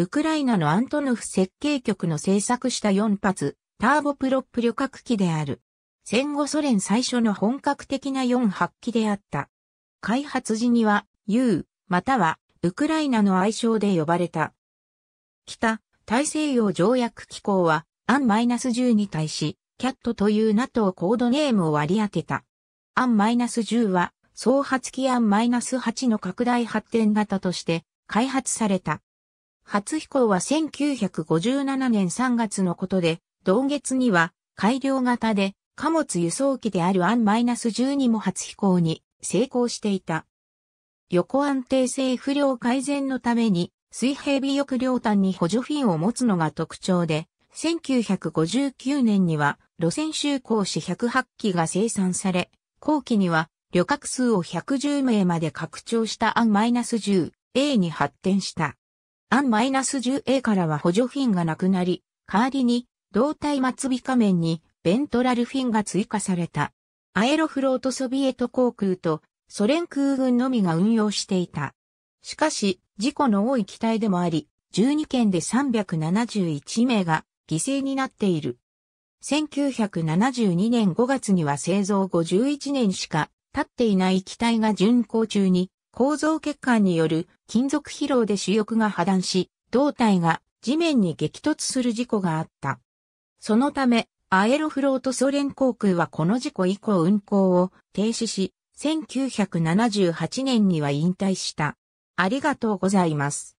ウクライナのアントノフ設計局の製作した4発、ターボプロップ旅客機である。戦後ソ連最初の本格的な4発機であった。開発時には U、またはウクライナの愛称で呼ばれた。北、大西洋条約機構は、アン -10 に対し、キャットという NATO コードネームを割り当てた。アン -10 は、総発機アン -8 の拡大発展型として開発された。初飛行は1957年3月のことで、同月には改良型で貨物輸送機であるアン -12 も初飛行に成功していた。横安定性不良改善のために水平尾翼両端に補助フィンを持つのが特徴で、1959年には路線就航士108機が生産され、後期には旅客数を110名まで拡張したアン -10A に発展した。アン -10A からは補助フィンがなくなり、代わりに胴体末尾下面にベントラルフィンが追加された。アエロフロートソビエト航空とソ連空軍のみが運用していた。しかし、事故の多い機体でもあり、12件で371名が犠牲になっている。1972年5月には製造51年しか経っていない機体が巡航中に構造欠陥による金属疲労で主翼が破断し、胴体が地面に激突する事故があった。そのため、アエロフロートソ連航空はこの事故以降運航を停止し、1978年には引退した。ありがとうございます。